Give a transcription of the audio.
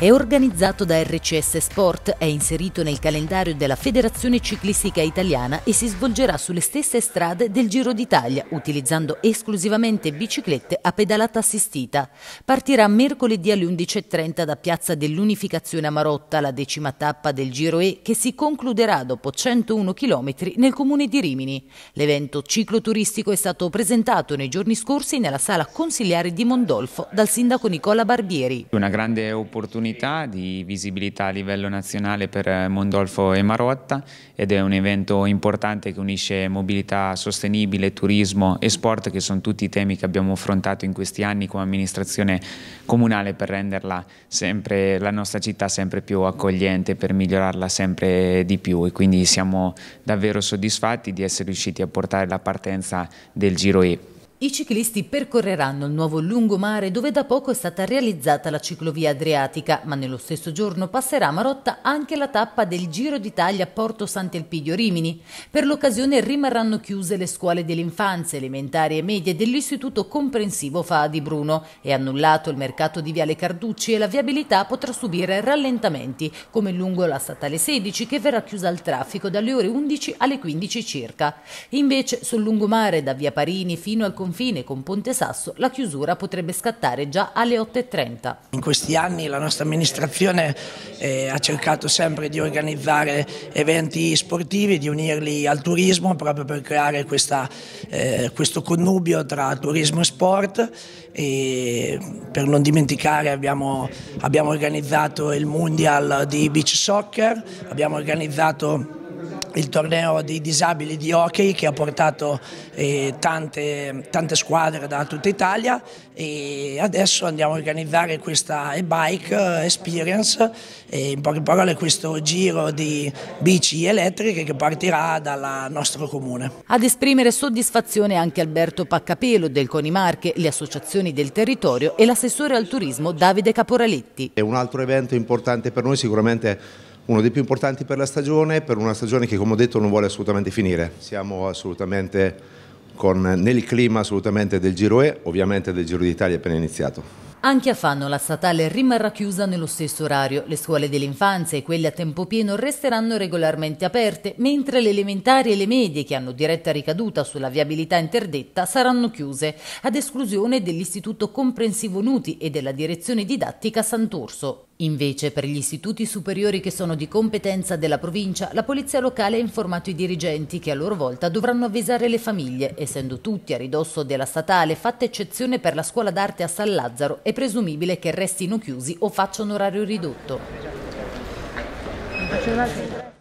È organizzato da RCS Sport, è inserito nel calendario della Federazione Ciclistica Italiana e si svolgerà sulle stesse strade del Giro d'Italia, utilizzando esclusivamente biciclette a pedalata assistita. Partirà mercoledì alle 11.30 da Piazza dell'Unificazione a Marotta, la decima tappa del Giro E, che si concluderà dopo 101 km nel comune di Rimini. L'evento cicloturistico è stato presentato nei giorni scorsi nella sala consigliare di Mondolfo dal sindaco Nicola Barbieri. Una grande opportunità opportunità di visibilità a livello nazionale per eh, Mondolfo e Marotta ed è un evento importante che unisce mobilità sostenibile, turismo e sport che sono tutti i temi che abbiamo affrontato in questi anni come amministrazione comunale per renderla sempre, la nostra città sempre più accogliente, per migliorarla sempre di più e quindi siamo davvero soddisfatti di essere riusciti a portare la partenza del Giro E. I ciclisti percorreranno il nuovo lungomare dove da poco è stata realizzata la ciclovia adriatica, ma nello stesso giorno passerà a Marotta anche la tappa del Giro d'Italia Porto Sant'Elpidio Rimini. Per l'occasione rimarranno chiuse le scuole dell'infanzia, elementari e medie dell'Istituto Comprensivo Fa di Bruno. È annullato il mercato di Viale Carducci e la viabilità potrà subire rallentamenti, come lungo la statale 16 che verrà chiusa al traffico dalle ore 11 alle 15 circa. Invece sul lungomare da Via Parini fino al confine confine con Ponte Sasso la chiusura potrebbe scattare già alle 8.30. In questi anni la nostra amministrazione eh, ha cercato sempre di organizzare eventi sportivi, di unirli al turismo proprio per creare questa, eh, questo connubio tra turismo e sport e per non dimenticare abbiamo, abbiamo organizzato il Mundial di Beach Soccer, abbiamo organizzato il torneo dei disabili di hockey che ha portato eh, tante, tante, squadre da tutta Italia e adesso andiamo a organizzare questa e-bike eh, experience, in poche parole questo giro di bici elettriche che partirà dal nostro comune. Ad esprimere soddisfazione anche Alberto Paccapelo del Conimarche, le associazioni del territorio e l'assessore al turismo Davide Caporaletti. È un altro evento importante per noi sicuramente uno dei più importanti per la stagione, per una stagione che come ho detto non vuole assolutamente finire. Siamo assolutamente con, nel clima assolutamente del Giro E, ovviamente del Giro d'Italia appena iniziato. Anche a Fanno la statale rimarrà chiusa nello stesso orario. Le scuole dell'infanzia e quelle a tempo pieno resteranno regolarmente aperte, mentre le elementari e le medie, che hanno diretta ricaduta sulla viabilità interdetta, saranno chiuse, ad esclusione dell'Istituto Comprensivo Nuti e della Direzione Didattica Sant'Orso. Invece, per gli istituti superiori che sono di competenza della provincia, la polizia locale ha informato i dirigenti che a loro volta dovranno avvisare le famiglie, essendo tutti a ridosso della statale, fatta eccezione per la scuola d'arte a San Lazzaro e è presumibile che restino chiusi o facciano orario ridotto.